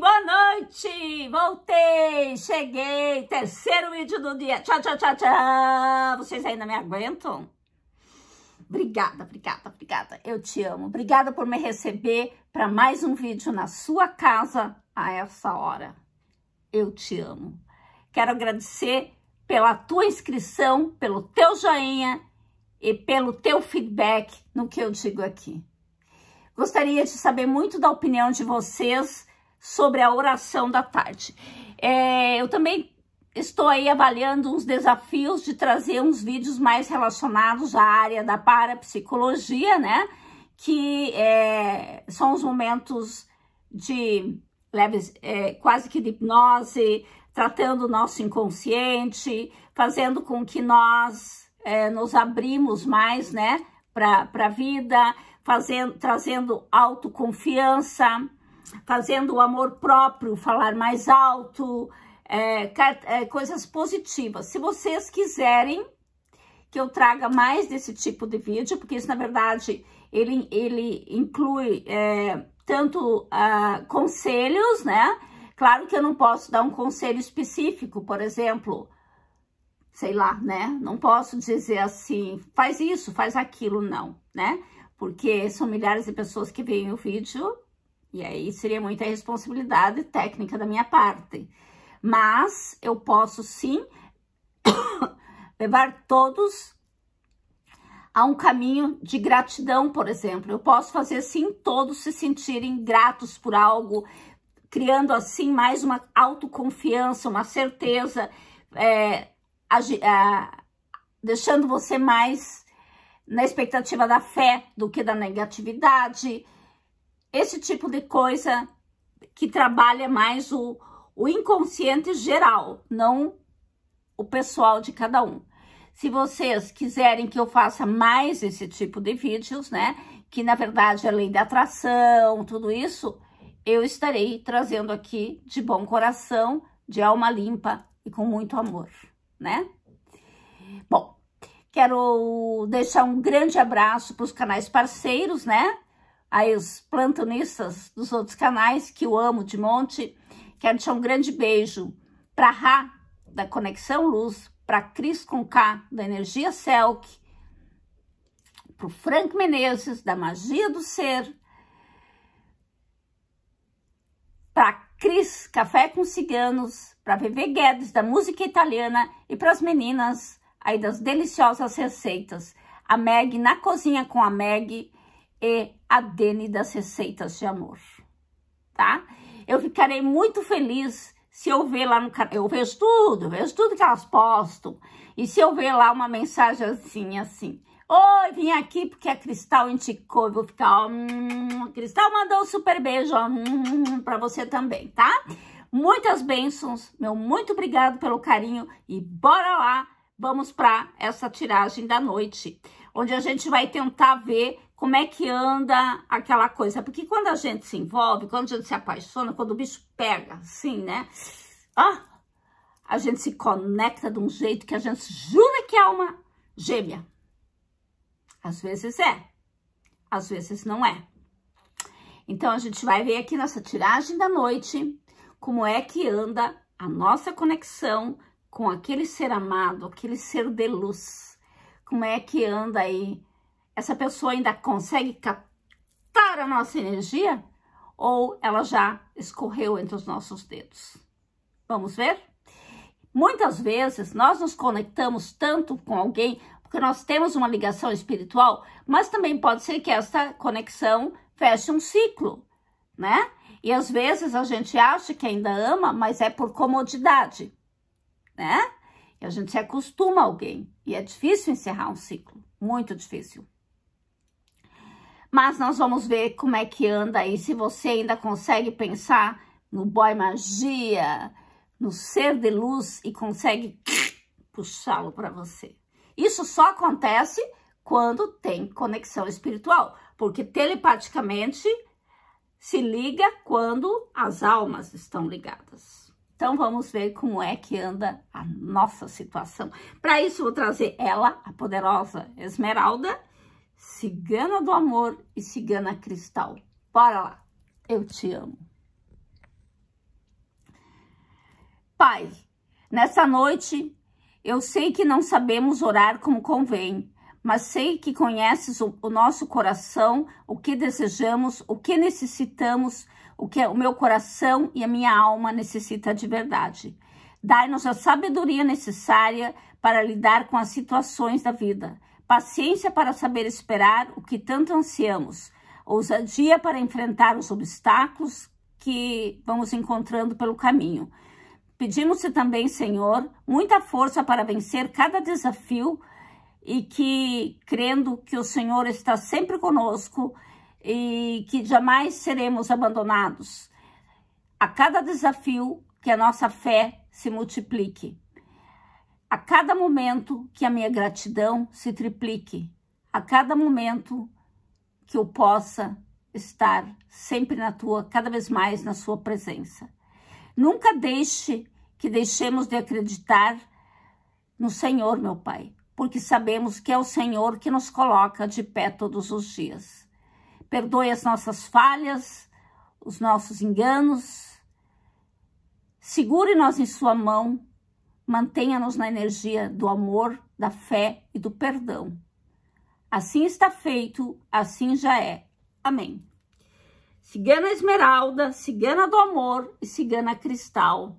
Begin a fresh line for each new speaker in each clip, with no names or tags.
boa noite! Voltei, cheguei, terceiro vídeo do dia. Tchau, tchau, tchau, tchau! Vocês ainda me aguentam? Obrigada, obrigada, obrigada. Eu te amo. Obrigada por me receber para mais um vídeo na sua casa a essa hora. Eu te amo. Quero agradecer pela tua inscrição, pelo teu joinha e pelo teu feedback no que eu digo aqui. Gostaria de saber muito da opinião de vocês sobre a oração da tarde. É, eu também estou aí avaliando uns desafios de trazer uns vídeos mais relacionados à área da parapsicologia, né? Que é, são os momentos de leves, é, quase que de hipnose, tratando o nosso inconsciente, fazendo com que nós é, nos abrimos mais, né, para a vida, fazendo, trazendo autoconfiança, fazendo o amor próprio, falar mais alto, é, é, coisas positivas. Se vocês quiserem que eu traga mais desse tipo de vídeo, porque isso, na verdade, ele, ele inclui é, tanto ah, conselhos, né? Claro que eu não posso dar um conselho específico, por exemplo, sei lá, né? Não posso dizer assim, faz isso, faz aquilo, não, né? Porque são milhares de pessoas que veem o vídeo e aí seria muita responsabilidade técnica da minha parte. Mas eu posso sim levar todos a um caminho de gratidão, por exemplo. Eu posso fazer assim todos se sentirem gratos por algo, criando assim mais uma autoconfiança, uma certeza, é, a, deixando você mais na expectativa da fé do que da negatividade esse tipo de coisa que trabalha mais o, o inconsciente geral, não o pessoal de cada um. Se vocês quiserem que eu faça mais esse tipo de vídeos, né? Que na verdade é lei da atração, tudo isso, eu estarei trazendo aqui de bom coração, de alma limpa e com muito amor, né? Bom, quero deixar um grande abraço para os canais parceiros, né? aí os plantonistas dos outros canais, que eu amo de monte. Quero deixar um grande beijo para Ra da Conexão Luz, para Cris com K, da Energia Selk, para o Frank Menezes, da Magia do Ser, para Cris, Café com Ciganos, para VV Guedes, da Música Italiana, e para as meninas aí das deliciosas receitas. A Meg na cozinha com a Meg, e é a Dene das Receitas de Amor, tá? Eu ficarei muito feliz se eu ver lá no canal, eu vejo tudo, eu vejo tudo que elas postam, e se eu ver lá uma mensagem assim, Oi, vim aqui porque a Cristal indicou. Eu vou ficar, ó, hum, Cristal mandou um super beijo, ó, hum, hum, hum, pra você também, tá? Muitas bênçãos, meu muito obrigado pelo carinho e bora lá, vamos para essa tiragem da noite onde a gente vai tentar ver como é que anda aquela coisa. Porque quando a gente se envolve, quando a gente se apaixona, quando o bicho pega, assim, né? Ah, a gente se conecta de um jeito que a gente jura que é uma gêmea. Às vezes é, às vezes não é. Então, a gente vai ver aqui nessa tiragem da noite como é que anda a nossa conexão com aquele ser amado, aquele ser de luz como é que anda aí? Essa pessoa ainda consegue captar a nossa energia? Ou ela já escorreu entre os nossos dedos? Vamos ver? Muitas vezes nós nos conectamos tanto com alguém porque nós temos uma ligação espiritual, mas também pode ser que essa conexão feche um ciclo, né? E às vezes a gente acha que ainda ama, mas é por comodidade, né? E a gente se acostuma a alguém. E é difícil encerrar um ciclo, muito difícil. Mas nós vamos ver como é que anda aí, se você ainda consegue pensar no boy magia, no ser de luz e consegue puxá-lo para você. Isso só acontece quando tem conexão espiritual, porque telepaticamente se liga quando as almas estão ligadas. Então, vamos ver como é que anda a nossa situação. Para isso, vou trazer ela, a poderosa Esmeralda, Cigana do Amor e Cigana Cristal. Bora lá! Eu te amo. Pai, nessa noite, eu sei que não sabemos orar como convém, mas sei que conheces o, o nosso coração, o que desejamos, o que necessitamos, o que é o meu coração e a minha alma necessita de verdade. Dai-nos a sabedoria necessária para lidar com as situações da vida, paciência para saber esperar o que tanto ansiamos, ousadia para enfrentar os obstáculos que vamos encontrando pelo caminho. Pedimos-te também, Senhor, muita força para vencer cada desafio e que, crendo que o Senhor está sempre conosco, e que jamais seremos abandonados. A cada desafio que a nossa fé se multiplique. A cada momento que a minha gratidão se triplique. A cada momento que eu possa estar sempre na tua, cada vez mais na sua presença. Nunca deixe que deixemos de acreditar no Senhor, meu Pai, porque sabemos que é o Senhor que nos coloca de pé todos os dias perdoe as nossas falhas, os nossos enganos. Segure-nos em Sua mão, mantenha-nos na energia do amor, da fé e do perdão. Assim está feito, assim já é. Amém. Cigana Esmeralda, Cigana do Amor e Cigana Cristal.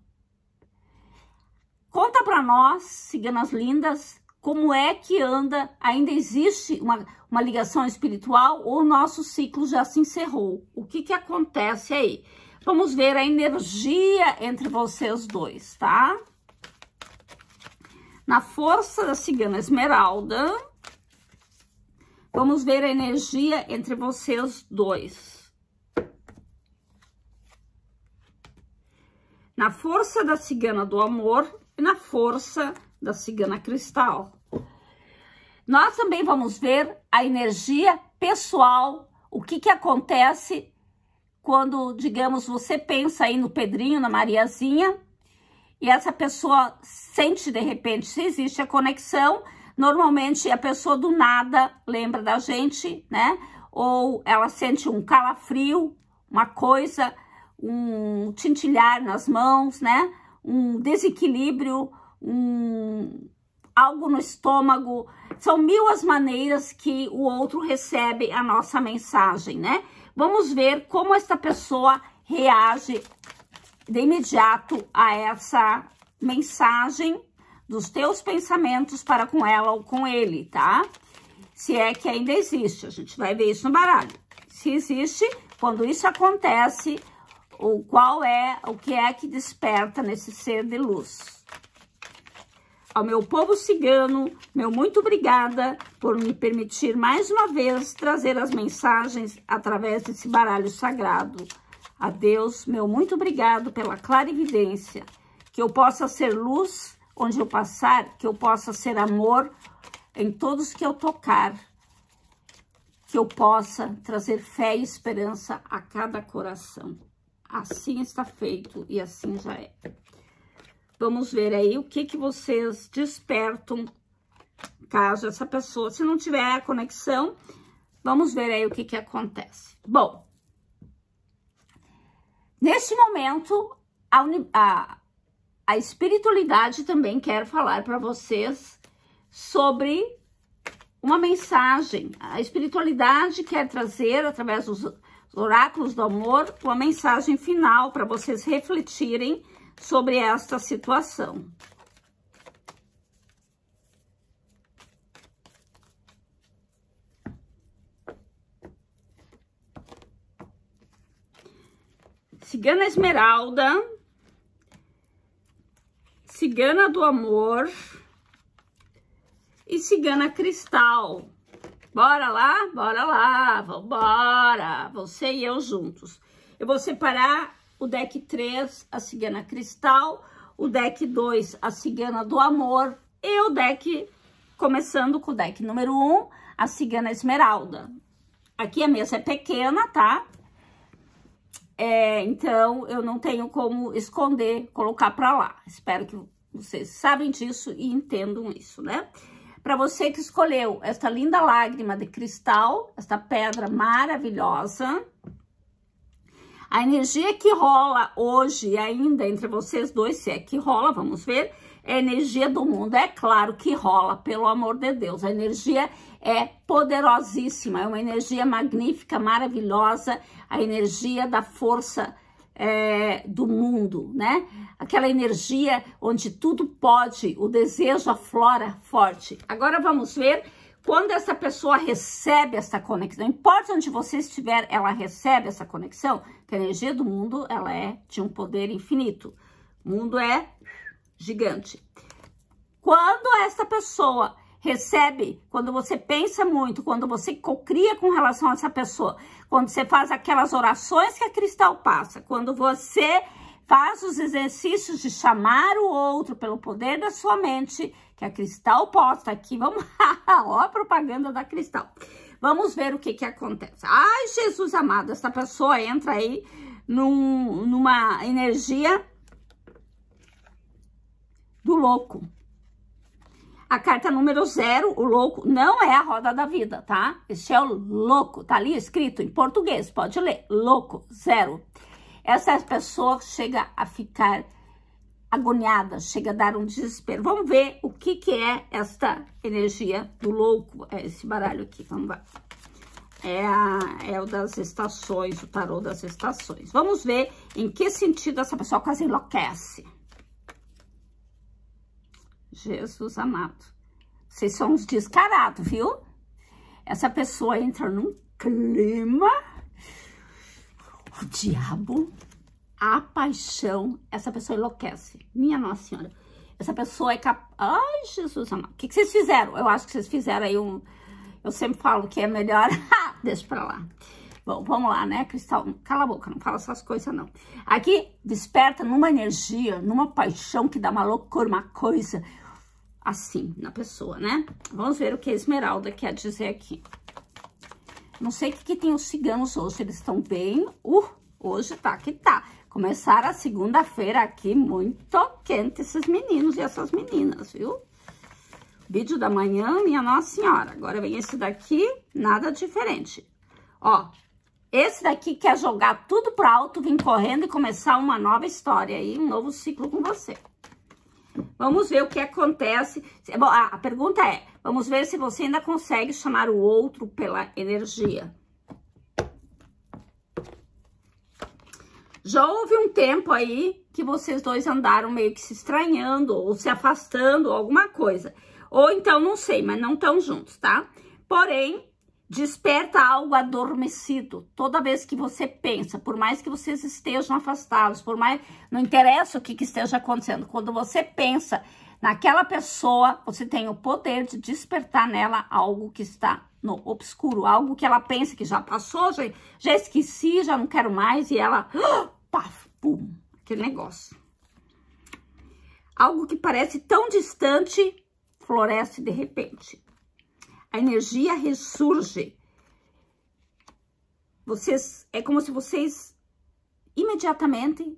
Conta para nós, ciganas lindas, como é que anda, ainda existe uma, uma ligação espiritual ou o nosso ciclo já se encerrou. O que que acontece aí? Vamos ver a energia entre vocês dois, tá? Na força da cigana esmeralda, vamos ver a energia entre vocês dois. Na força da cigana do amor e na força da cigana cristal. Nós também vamos ver a energia pessoal, o que, que acontece quando, digamos, você pensa aí no Pedrinho, na Mariazinha, e essa pessoa sente de repente se existe a conexão. Normalmente a pessoa do nada lembra da gente, né? Ou ela sente um calafrio, uma coisa, um tintilhar nas mãos, né? Um desequilíbrio, um, algo no estômago. São mil as maneiras que o outro recebe a nossa mensagem, né? Vamos ver como esta pessoa reage de imediato a essa mensagem dos teus pensamentos para com ela ou com ele, tá? Se é que ainda existe, a gente vai ver isso no baralho. Se existe, quando isso acontece, o qual é, o que é que desperta nesse ser de luz ao meu povo cigano, meu muito obrigada por me permitir mais uma vez trazer as mensagens através desse baralho sagrado. A Deus, meu muito obrigado pela clarividência, que eu possa ser luz onde eu passar, que eu possa ser amor em todos que eu tocar, que eu possa trazer fé e esperança a cada coração. Assim está feito e assim já é. Vamos ver aí o que, que vocês despertam caso essa pessoa, se não tiver conexão, vamos ver aí o que, que acontece. Bom, neste momento, a, a, a espiritualidade também quer falar para vocês sobre uma mensagem. A espiritualidade quer trazer, através dos oráculos do amor, uma mensagem final para vocês refletirem sobre esta situação. Cigana Esmeralda, Cigana do Amor e Cigana Cristal. Bora lá? Bora lá, vambora, você e eu juntos. Eu vou separar o deck 3, a Cigana Cristal, o deck 2, a Cigana do Amor e o deck, começando com o deck número 1, a Cigana Esmeralda. Aqui a mesa é pequena, tá? É, então, eu não tenho como esconder, colocar pra lá. Espero que vocês sabem disso e entendam isso, né? Para você que escolheu esta linda lágrima de cristal, esta pedra maravilhosa, a energia que rola hoje ainda entre vocês dois, se é que rola, vamos ver, é a energia do mundo. É claro que rola, pelo amor de Deus. A energia é poderosíssima, é uma energia magnífica, maravilhosa, a energia da força é, do mundo, né? Aquela energia onde tudo pode, o desejo aflora forte. Agora vamos ver quando essa pessoa recebe essa conexão, não importa onde você estiver, ela recebe essa conexão, a energia do mundo, ela é de um poder infinito. O mundo é gigante. Quando essa pessoa recebe, quando você pensa muito, quando você cria com relação a essa pessoa, quando você faz aquelas orações que a Cristal passa, quando você faz os exercícios de chamar o outro pelo poder da sua mente, que a Cristal posta aqui, vamos lá, ó a propaganda da Cristal. Vamos ver o que que acontece. Ai, Jesus amado, essa pessoa entra aí num, numa energia do louco. A carta número zero, o louco, não é a roda da vida, tá? Este é o louco, tá ali escrito em português, pode ler, louco, zero. Essa pessoa chega a ficar agoniada, chega a dar um desespero. Vamos ver o que, que é esta energia do louco, é esse baralho aqui, vamos lá. É, a, é o das estações, o tarô das estações. Vamos ver em que sentido essa pessoa quase enlouquece. Jesus amado. Vocês são uns descarados, viu? Essa pessoa entra num clima... O diabo a paixão, essa pessoa enlouquece. Minha Nossa Senhora. Essa pessoa é capaz... Ai, Jesus amado. O que, que vocês fizeram? Eu acho que vocês fizeram aí um... Eu sempre falo que é melhor... Deixa pra lá. Bom, vamos lá, né, Cristal? Cala a boca, não fala essas coisas, não. Aqui, desperta numa energia, numa paixão que dá uma loucura, uma coisa assim na pessoa, né? Vamos ver o que a Esmeralda quer dizer aqui. Não sei o que, que tem os ciganos hoje, eles estão bem... Uh, hoje tá que tá. Começar a segunda-feira aqui muito quente esses meninos e essas meninas, viu? Vídeo da manhã, minha Nossa Senhora. Agora vem esse daqui, nada diferente. Ó, esse daqui quer jogar tudo pro alto, vir correndo e começar uma nova história aí, um novo ciclo com você. Vamos ver o que acontece. Bom, a pergunta é, vamos ver se você ainda consegue chamar o outro pela energia. Já houve um tempo aí que vocês dois andaram meio que se estranhando ou se afastando, alguma coisa. Ou então, não sei, mas não estão juntos, tá? Porém, desperta algo adormecido toda vez que você pensa, por mais que vocês estejam afastados, por mais. Não interessa o que, que esteja acontecendo, quando você pensa naquela pessoa, você tem o poder de despertar nela algo que está no obscuro, algo que ela pensa que já passou, já, já esqueci, já não quero mais, e ela, ah, paf, pum, aquele negócio. Algo que parece tão distante, floresce de repente. A energia ressurge. Vocês, é como se vocês imediatamente,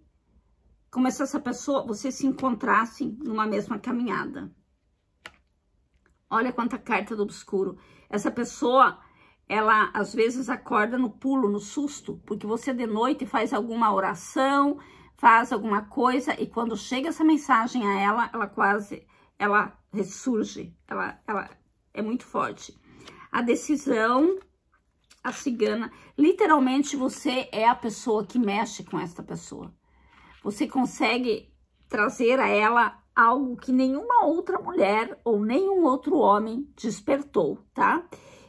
como se essa pessoa, vocês se encontrassem numa mesma caminhada. Olha quanta carta do obscuro. Essa pessoa, ela às vezes acorda no pulo, no susto, porque você de noite faz alguma oração, faz alguma coisa e quando chega essa mensagem a ela, ela quase, ela ressurge, ela, ela é muito forte. A decisão, a cigana, literalmente você é a pessoa que mexe com essa pessoa. Você consegue trazer a ela algo que nenhuma outra mulher ou nenhum outro homem despertou, tá?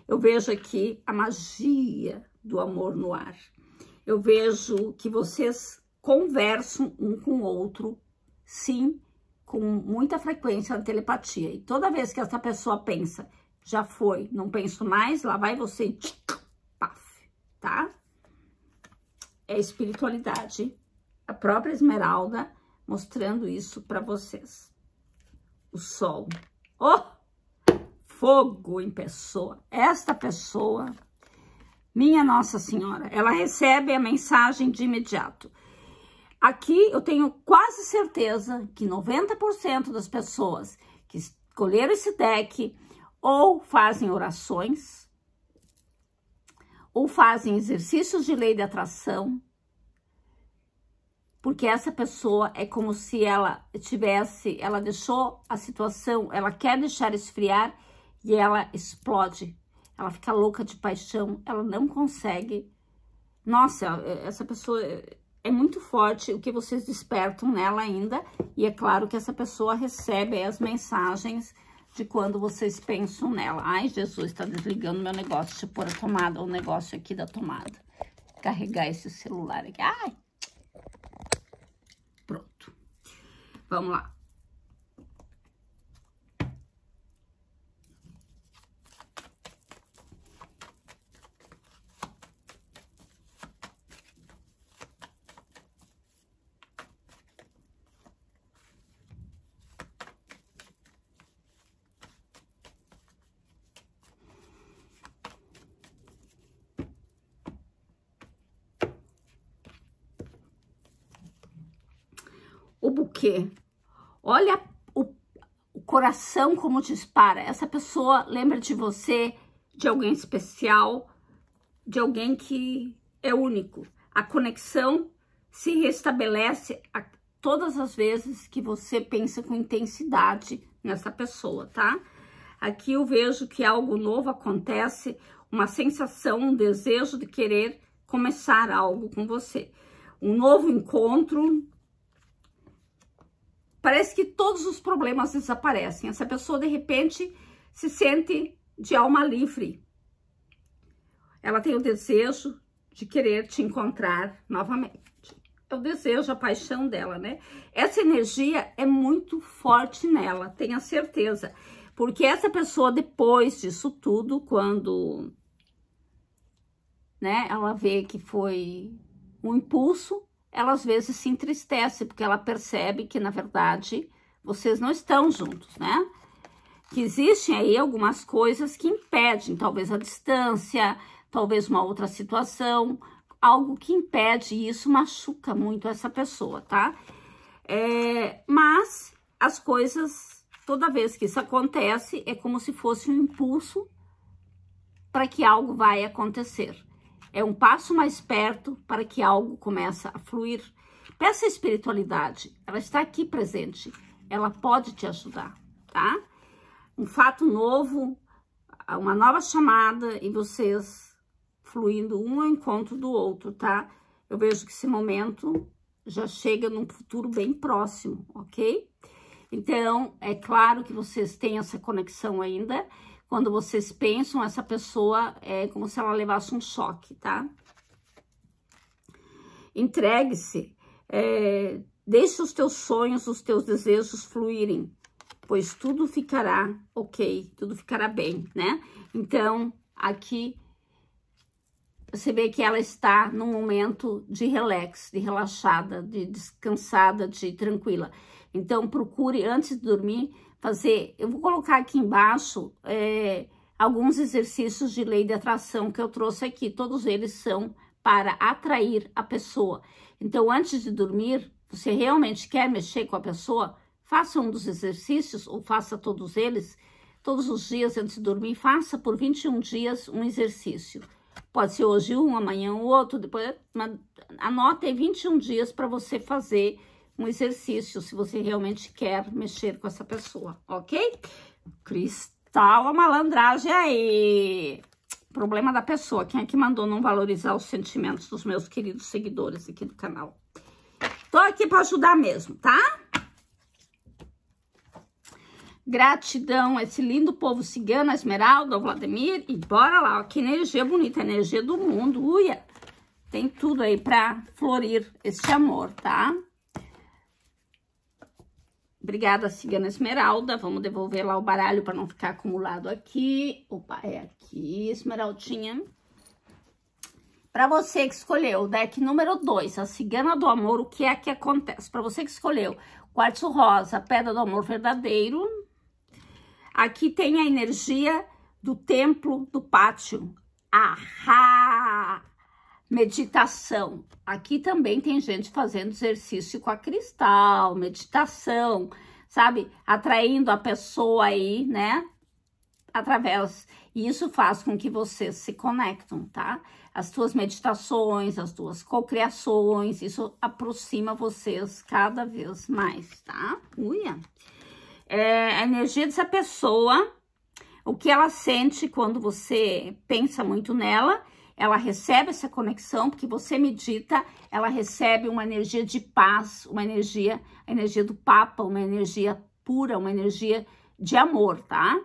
Eu vejo aqui a magia do amor no ar. Eu vejo que vocês conversam um com o outro, sim, com muita frequência na telepatia. E toda vez que essa pessoa pensa, já foi, não penso mais, lá vai você, tchic, paf, tá? É espiritualidade. A própria Esmeralda mostrando isso para vocês. O sol. Oh! Fogo em pessoa. Esta pessoa, minha Nossa Senhora, ela recebe a mensagem de imediato. Aqui eu tenho quase certeza que 90% das pessoas que escolheram esse deck ou fazem orações, ou fazem exercícios de lei de atração, porque essa pessoa é como se ela tivesse, ela deixou a situação, ela quer deixar esfriar e ela explode. Ela fica louca de paixão, ela não consegue. Nossa, essa pessoa é muito forte o que vocês despertam nela ainda. E é claro que essa pessoa recebe as mensagens de quando vocês pensam nela. Ai, Jesus, tá desligando meu negócio. Deixa eu pôr a tomada, o negócio aqui da tomada. Carregar esse celular aqui. Ai, Vamos lá. o buquê Olha o, o coração como dispara. Essa pessoa lembra de você, de alguém especial, de alguém que é único. A conexão se restabelece a, todas as vezes que você pensa com intensidade nessa pessoa, tá? Aqui eu vejo que algo novo acontece, uma sensação, um desejo de querer começar algo com você. Um novo encontro, Parece que todos os problemas desaparecem. Essa pessoa, de repente, se sente de alma livre. Ela tem o desejo de querer te encontrar novamente. É o desejo, a paixão dela, né? Essa energia é muito forte nela, tenha certeza. Porque essa pessoa, depois disso tudo, quando né, ela vê que foi um impulso, ela às vezes se entristece, porque ela percebe que, na verdade, vocês não estão juntos, né? Que existem aí algumas coisas que impedem, talvez a distância, talvez uma outra situação, algo que impede, e isso machuca muito essa pessoa, tá? É, mas as coisas, toda vez que isso acontece, é como se fosse um impulso para que algo vai acontecer. É um passo mais perto para que algo comece a fluir. Peça a espiritualidade, ela está aqui presente, ela pode te ajudar, tá? Um fato novo, uma nova chamada e vocês fluindo um ao encontro do outro, tá? Eu vejo que esse momento já chega num futuro bem próximo, ok? Então, é claro que vocês têm essa conexão ainda quando vocês pensam, essa pessoa é como se ela levasse um choque, tá? Entregue-se, é, deixe os teus sonhos, os teus desejos fluírem, pois tudo ficará ok, tudo ficará bem, né? Então, aqui você vê que ela está num momento de relax, de relaxada, de descansada, de tranquila. Então, procure, antes de dormir, fazer, eu vou colocar aqui embaixo é, alguns exercícios de lei de atração que eu trouxe aqui, todos eles são para atrair a pessoa. Então, antes de dormir, você realmente quer mexer com a pessoa? Faça um dos exercícios ou faça todos eles. Todos os dias antes de dormir, faça por 21 dias um exercício. Pode ser hoje um, amanhã o outro, depois anota aí 21 dias para você fazer um exercício, se você realmente quer mexer com essa pessoa, ok? Cristal a malandragem aí! Problema da pessoa, quem é que mandou não valorizar os sentimentos dos meus queridos seguidores aqui do canal? Tô aqui pra ajudar mesmo, tá? Gratidão a esse lindo povo cigano, a Esmeralda, o Vladimir. E bora lá, ó, que energia bonita, energia do mundo, uia! Tem tudo aí pra florir esse amor, tá? Obrigada, Cigana Esmeralda. Vamos devolver lá o baralho para não ficar acumulado aqui. Opa, é aqui, Esmeraldinha. Para você que escolheu o deck número 2, a Cigana do Amor, o que é que acontece? Para você que escolheu Quartzo Rosa, Pedra do Amor Verdadeiro. Aqui tem a energia do templo do pátio. Ahá! meditação. Aqui também tem gente fazendo exercício com a cristal, meditação, sabe? Atraindo a pessoa aí, né? Através. E isso faz com que vocês se conectem, tá? As tuas meditações, as tuas cocriações, isso aproxima vocês cada vez mais, tá? Uia! É, a energia dessa pessoa, o que ela sente quando você pensa muito nela ela recebe essa conexão, porque você medita, ela recebe uma energia de paz, uma energia, a energia do Papa, uma energia pura, uma energia de amor, tá?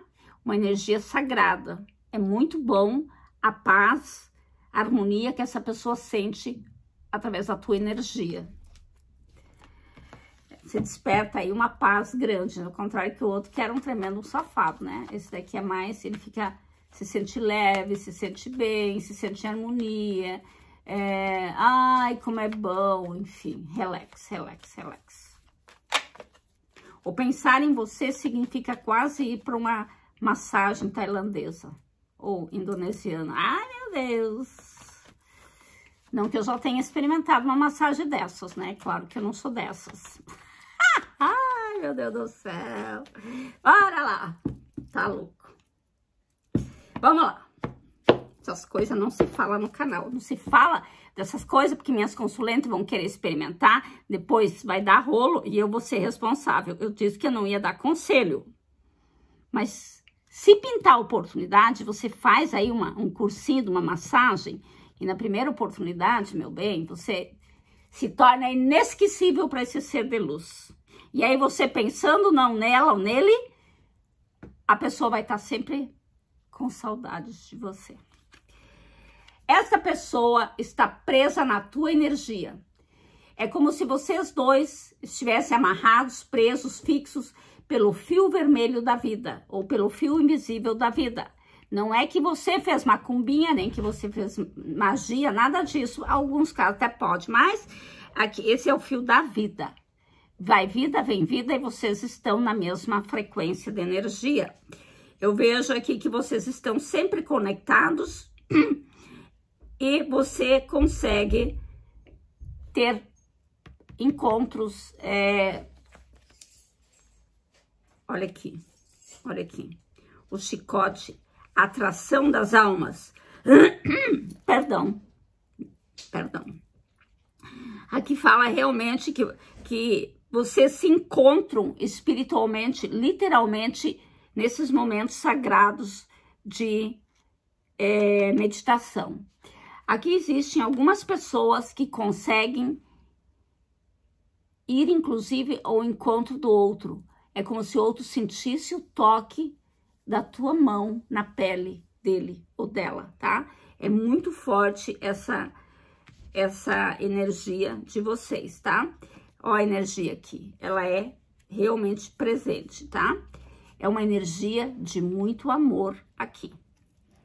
Uma energia sagrada. É muito bom a paz, a harmonia que essa pessoa sente através da tua energia. Você desperta aí uma paz grande, ao contrário que o outro que era um tremendo safado, né? Esse daqui é mais, ele fica se sente leve, se sente bem, se sente em harmonia. É, ai, como é bom, enfim, relax, relax, relax. Ou pensar em você significa quase ir para uma massagem tailandesa ou indonesiana. Ai, meu Deus! Não que eu já tenha experimentado uma massagem dessas, né? Claro que eu não sou dessas. Ai, meu Deus do céu. Bora lá. Tá louco. Vamos lá. Essas coisas não se fala no canal, não se fala dessas coisas, porque minhas consulentes vão querer experimentar, depois vai dar rolo e eu vou ser responsável. Eu disse que eu não ia dar conselho, mas se pintar a oportunidade, você faz aí uma, um cursinho de uma massagem e na primeira oportunidade, meu bem, você se torna inesquecível para esse ser de luz. E aí você pensando não nela ou nele, a pessoa vai estar tá sempre com saudades de você. Essa pessoa está presa na tua energia. É como se vocês dois estivessem amarrados, presos, fixos pelo fio vermelho da vida ou pelo fio invisível da vida. Não é que você fez macumbinha, nem que você fez magia, nada disso. Alguns casos até pode, mas aqui esse é o fio da vida. Vai vida, vem vida e vocês estão na mesma frequência de energia. Eu vejo aqui que vocês estão sempre conectados e você consegue ter encontros. É... Olha aqui, olha aqui. O chicote, atração das almas. Perdão, perdão. Aqui fala realmente que, que vocês se encontram espiritualmente, literalmente, nesses momentos sagrados de é, meditação. Aqui existem algumas pessoas que conseguem ir, inclusive, ao encontro do outro. É como se o outro sentisse o toque da tua mão na pele dele ou dela, tá? É muito forte essa, essa energia de vocês, tá? Ó a energia aqui, ela é realmente presente, tá? É uma energia de muito amor aqui.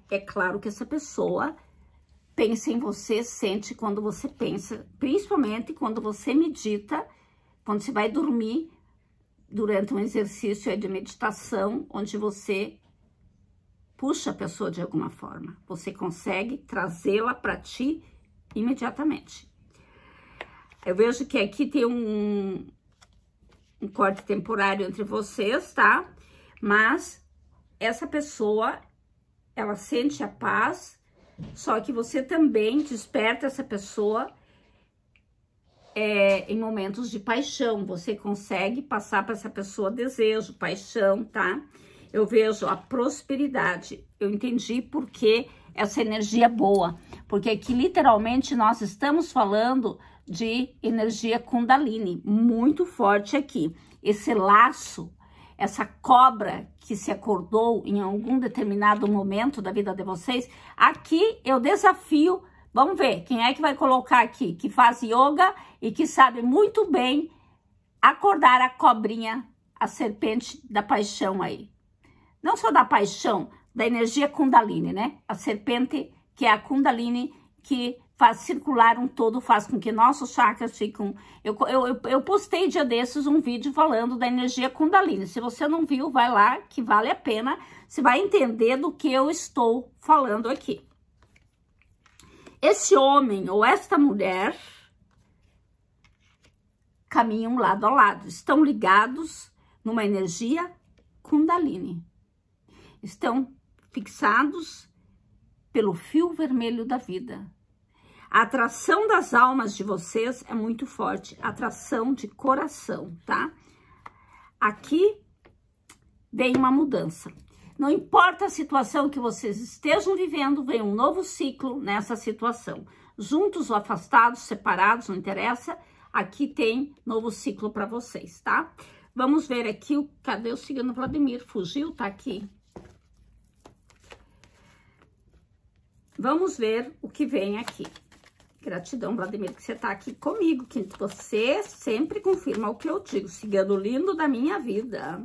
É claro que essa pessoa pensa em você, sente quando você pensa, principalmente quando você medita, quando você vai dormir durante um exercício de meditação, onde você puxa a pessoa de alguma forma. Você consegue trazê-la para ti imediatamente. Eu vejo que aqui tem um, um corte temporário entre vocês, tá? Mas essa pessoa, ela sente a paz, só que você também desperta essa pessoa é, em momentos de paixão. Você consegue passar para essa pessoa desejo, paixão, tá? Eu vejo a prosperidade. Eu entendi por que essa energia é boa. Porque aqui, literalmente, nós estamos falando de energia kundalini, muito forte aqui. Esse laço essa cobra que se acordou em algum determinado momento da vida de vocês, aqui eu desafio, vamos ver, quem é que vai colocar aqui, que faz yoga e que sabe muito bem acordar a cobrinha, a serpente da paixão aí. Não só da paixão, da energia kundalini, né? A serpente que é a kundalini que faz circular um todo, faz com que nossos chakras fiquem Eu, eu, eu postei dia desses um vídeo falando da energia Kundalini. Se você não viu, vai lá, que vale a pena. Você vai entender do que eu estou falando aqui. Esse homem ou esta mulher caminham lado a lado, estão ligados numa energia Kundalini. Estão fixados pelo fio vermelho da vida, a atração das almas de vocês é muito forte, atração de coração, tá? Aqui vem uma mudança. Não importa a situação que vocês estejam vivendo, vem um novo ciclo nessa situação. Juntos ou afastados, separados, não interessa, aqui tem novo ciclo para vocês, tá? Vamos ver aqui, o, cadê o signo Vladimir? Fugiu? Tá aqui. Vamos ver o que vem aqui. Gratidão, Vladimir, que você está aqui comigo, que você sempre confirma o que eu digo, o lindo da minha vida.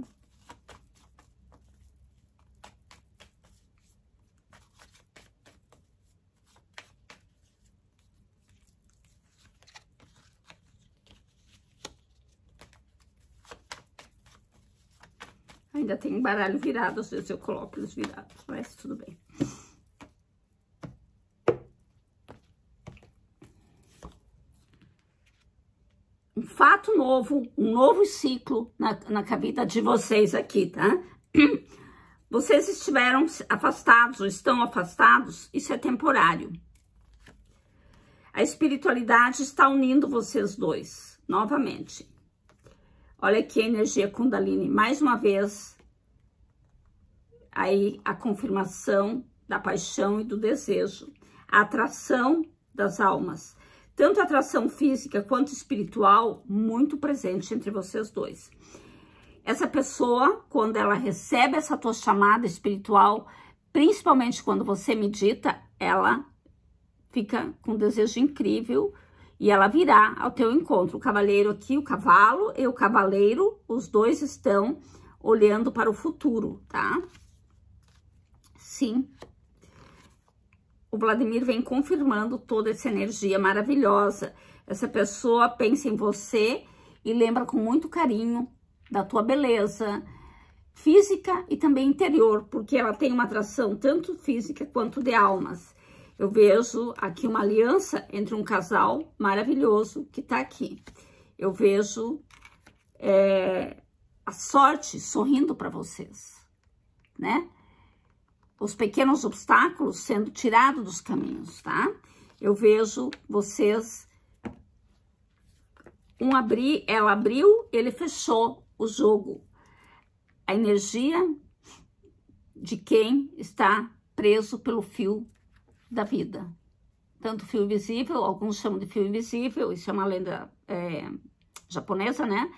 Ainda tem baralho virado, às vezes eu coloco eles virados, mas tudo bem. fato novo, um novo ciclo na, na de vocês aqui, tá? Vocês estiveram afastados ou estão afastados, isso é temporário. A espiritualidade está unindo vocês dois, novamente. Olha aqui a energia Kundalini, mais uma vez, aí a confirmação da paixão e do desejo, a atração das almas, tanto atração física quanto espiritual, muito presente entre vocês dois. Essa pessoa, quando ela recebe essa tua chamada espiritual, principalmente quando você medita, ela fica com um desejo incrível e ela virá ao teu encontro. O cavaleiro aqui, o cavalo e o cavaleiro, os dois estão olhando para o futuro, tá? Sim, o Vladimir vem confirmando toda essa energia maravilhosa. Essa pessoa pensa em você e lembra com muito carinho da tua beleza física e também interior, porque ela tem uma atração tanto física quanto de almas. Eu vejo aqui uma aliança entre um casal maravilhoso que está aqui. Eu vejo é, a sorte sorrindo para vocês, né? os pequenos obstáculos sendo tirados dos caminhos, tá? Eu vejo vocês um abrir, ela abriu, ele fechou o jogo. A energia de quem está preso pelo fio da vida. Tanto fio invisível, alguns chamam de fio invisível, isso é uma lenda é, japonesa, né?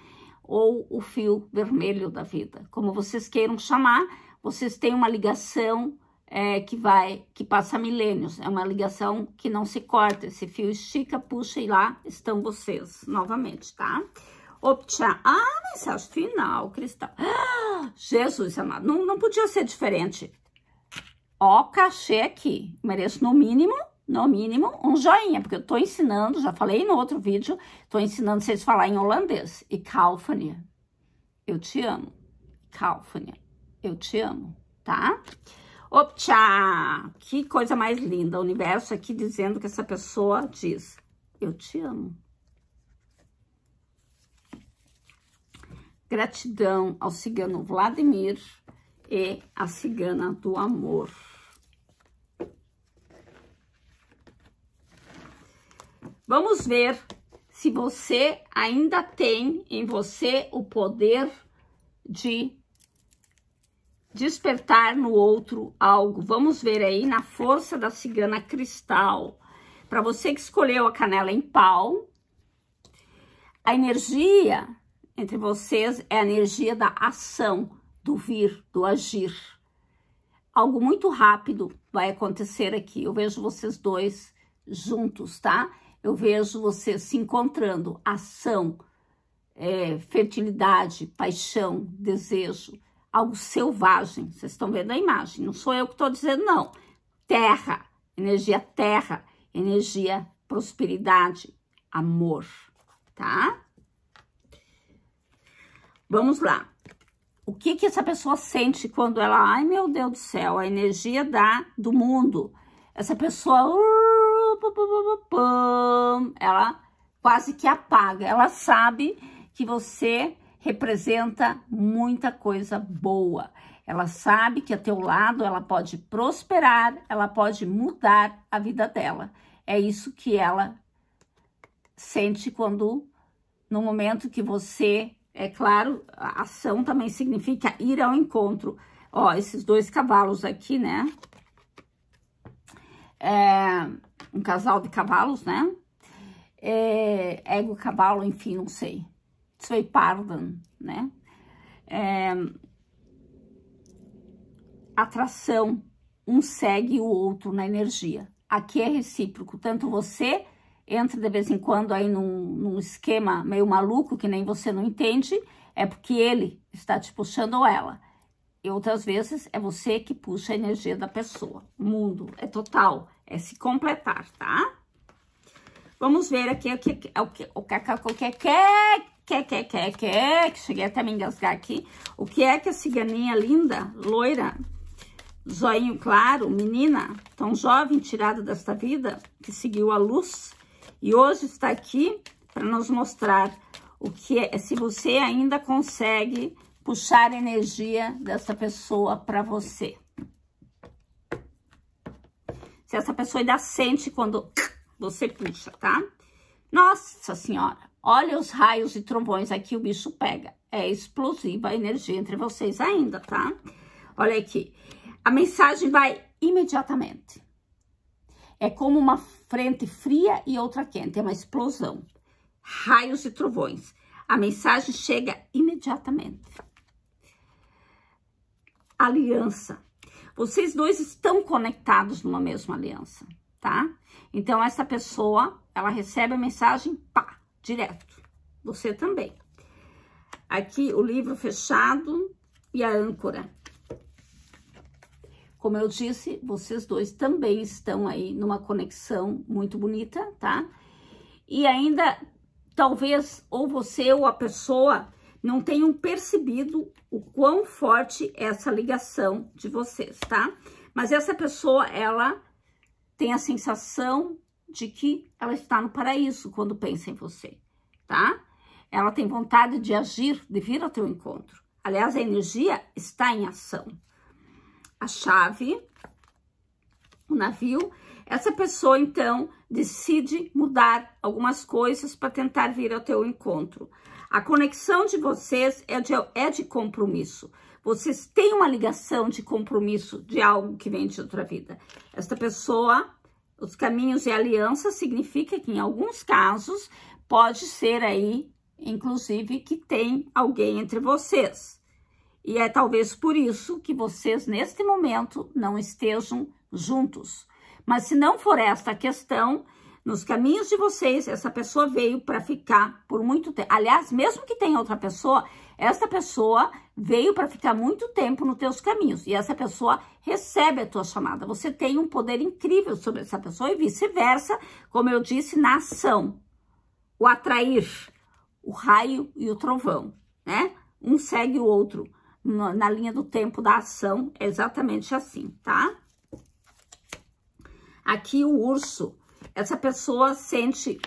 Ou o fio vermelho da vida, como vocês queiram chamar, vocês têm uma ligação é, que vai, que passa milênios. É uma ligação que não se corta. Esse fio estica, puxa e lá estão vocês novamente, tá? Optar. Ah, mensagem final, cristal. Ah, Jesus amado, não, não podia ser diferente. Ó, cachê aqui. Mereço no mínimo no mínimo, um joinha, porque eu tô ensinando, já falei no outro vídeo, tô ensinando vocês a falar em holandês. E Kaufania, eu te amo. Kaufania eu te amo, tá? Opa! Que coisa mais linda, o universo aqui dizendo que essa pessoa diz, eu te amo. Gratidão ao cigano Vladimir e à cigana do amor. Vamos ver se você ainda tem em você o poder de despertar no outro algo. Vamos ver aí na força da cigana cristal. Para você que escolheu a canela em pau, a energia entre vocês é a energia da ação, do vir, do agir. Algo muito rápido vai acontecer aqui. Eu vejo vocês dois juntos, tá? Eu vejo vocês se encontrando. Ação, é, fertilidade, paixão, desejo algo selvagem. Vocês estão vendo a imagem, não sou eu que estou dizendo, não. Terra, energia terra, energia prosperidade, amor, tá? Vamos lá. O que que essa pessoa sente quando ela, ai meu Deus do céu, a energia da do mundo. Essa pessoa, uh, ela quase que apaga. Ela sabe que você representa muita coisa boa. Ela sabe que a teu lado ela pode prosperar, ela pode mudar a vida dela. É isso que ela sente quando, no momento que você, é claro, a ação também significa ir ao encontro. Ó, esses dois cavalos aqui, né? É, um casal de cavalos, né? É, ego, cavalo, enfim, não sei twee paarden, né? É, atração, um segue o outro na energia. Aqui é recíproco, tanto você entra de vez em quando aí num, num esquema meio maluco que nem você não entende, é porque ele está te puxando ou ela. E outras vezes é você que puxa a energia da pessoa. O mundo é total, é se completar, tá? Vamos ver aqui o que, o que, o que, o que, o que, o que, que, que, que, que cheguei até a me engasgar aqui. O que é que a ciganinha linda, loira, zoinho claro, menina, tão jovem, tirada desta vida, que seguiu a luz e hoje está aqui para nos mostrar o que é, se você ainda consegue puxar energia dessa pessoa para você. Se essa pessoa ainda sente quando você puxa, tá? Nossa Senhora! Olha os raios e trovões aqui, o bicho pega. É explosiva a energia entre vocês ainda, tá? Olha aqui. A mensagem vai imediatamente. É como uma frente fria e outra quente, é uma explosão. Raios e trovões. A mensagem chega imediatamente. Aliança. Vocês dois estão conectados numa mesma aliança, tá? Então, essa pessoa, ela recebe a mensagem, pá, direto. Você também. Aqui o livro fechado e a âncora. Como eu disse, vocês dois também estão aí numa conexão muito bonita, tá? E ainda, talvez, ou você ou a pessoa não tenham percebido o quão forte é essa ligação de vocês, tá? Mas essa pessoa, ela tem a sensação de que ela está no paraíso quando pensa em você, tá? Ela tem vontade de agir, de vir ao teu encontro. Aliás, a energia está em ação. A chave, o navio, essa pessoa então decide mudar algumas coisas para tentar vir ao teu encontro. A conexão de vocês é de, é de compromisso vocês têm uma ligação de compromisso de algo que vem de outra vida. Esta pessoa os caminhos de aliança significa que, em alguns casos, pode ser aí, inclusive, que tem alguém entre vocês. E é talvez por isso que vocês, neste momento, não estejam juntos. Mas se não for esta questão, nos caminhos de vocês, essa pessoa veio para ficar por muito tempo. Aliás, mesmo que tenha outra pessoa, essa pessoa veio para ficar muito tempo nos teus caminhos. E essa pessoa recebe a tua chamada. Você tem um poder incrível sobre essa pessoa e vice-versa, como eu disse, na ação. O atrair, o raio e o trovão, né? Um segue o outro na linha do tempo da ação, é exatamente assim, tá? Aqui o urso essa pessoa sente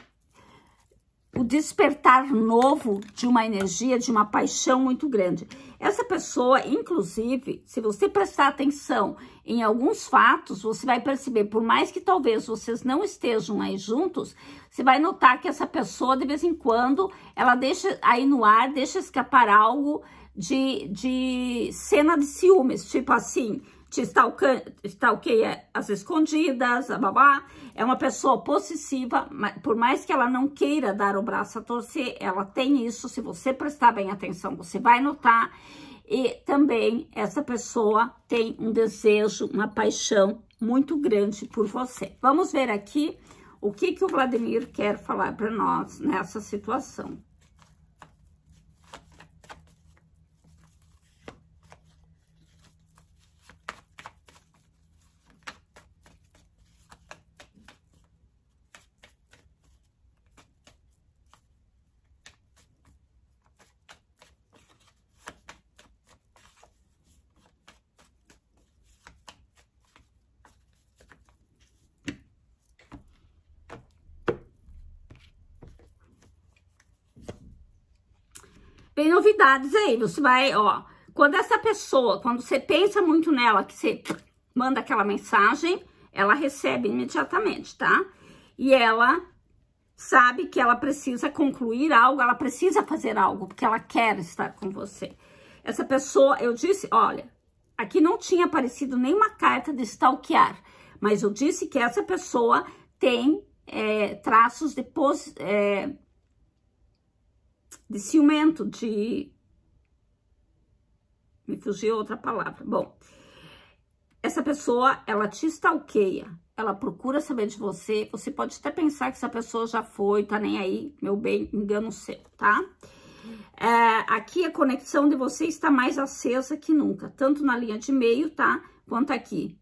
o despertar novo de uma energia, de uma paixão muito grande. Essa pessoa, inclusive, se você prestar atenção em alguns fatos, você vai perceber, por mais que talvez vocês não estejam aí juntos, você vai notar que essa pessoa, de vez em quando, ela deixa aí no ar, deixa escapar algo de, de cena de ciúmes, tipo assim, te stalkeia, stalkeia às escondidas, babá. É uma pessoa possessiva, por mais que ela não queira dar o braço a torcer, ela tem isso. Se você prestar bem atenção, você vai notar. E também essa pessoa tem um desejo, uma paixão muito grande por você. Vamos ver aqui o que, que o Vladimir quer falar para nós nessa situação. cuidados aí. Você vai, ó, quando essa pessoa, quando você pensa muito nela, que você manda aquela mensagem, ela recebe imediatamente, tá? E ela sabe que ela precisa concluir algo, ela precisa fazer algo, porque ela quer estar com você. Essa pessoa, eu disse, olha, aqui não tinha aparecido nenhuma carta de stalkear, mas eu disse que essa pessoa tem é, traços de... Pos, é, eh, de ciumento, de... Me fugiu outra palavra. Bom, essa pessoa, ela te stalkeia, ela procura saber de você, você pode até pensar que essa pessoa já foi, tá nem aí, meu bem, engano seu, tá? É, aqui a conexão de você está mais acesa que nunca, tanto na linha de meio, tá? Quanto aqui.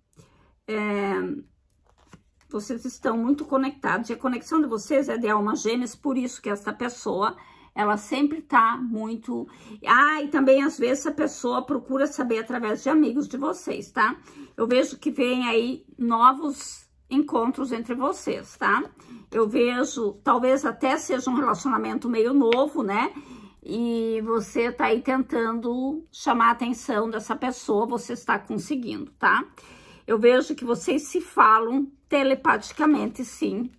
É, vocês estão muito conectados, e a conexão de vocês é de alma gêmeas, por isso que essa pessoa ela sempre tá muito... Ah, e também, às vezes, a pessoa procura saber através de amigos de vocês, tá? Eu vejo que vem aí novos encontros entre vocês, tá? Eu vejo, talvez até seja um relacionamento meio novo, né? E você tá aí tentando chamar a atenção dessa pessoa, você está conseguindo, tá? Eu vejo que vocês se falam telepaticamente, sim,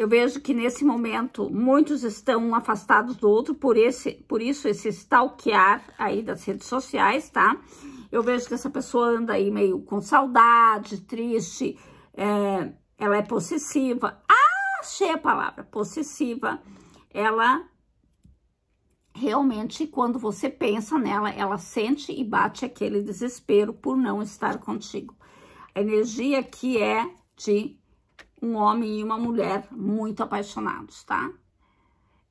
eu vejo que nesse momento muitos estão afastados do outro por esse, por isso esse stalkear aí das redes sociais, tá? Eu vejo que essa pessoa anda aí meio com saudade, triste, é, ela é possessiva. Ah, achei a palavra, possessiva. Ela realmente, quando você pensa nela, ela sente e bate aquele desespero por não estar contigo. A energia que é de um homem e uma mulher muito apaixonados, tá?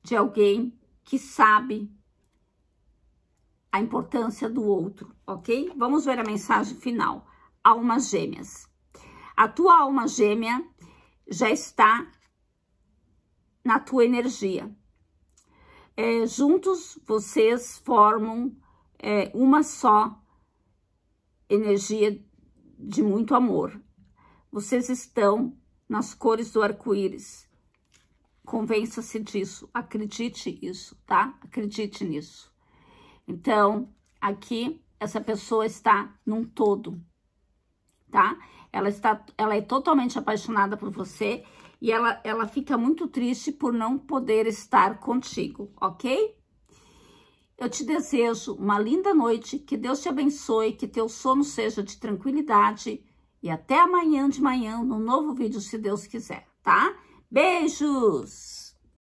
De alguém que sabe a importância do outro, ok? Vamos ver a mensagem final. Almas gêmeas. A tua alma gêmea já está na tua energia. É, juntos vocês formam é, uma só energia de muito amor. Vocês estão nas cores do arco-íris. Convença-se disso, acredite isso, tá? Acredite nisso. Então, aqui essa pessoa está num todo, tá? Ela está ela é totalmente apaixonada por você e ela ela fica muito triste por não poder estar contigo, OK? Eu te desejo uma linda noite, que Deus te abençoe, que teu sono seja de tranquilidade e até amanhã de manhã, num novo vídeo, se Deus quiser, tá? Beijos!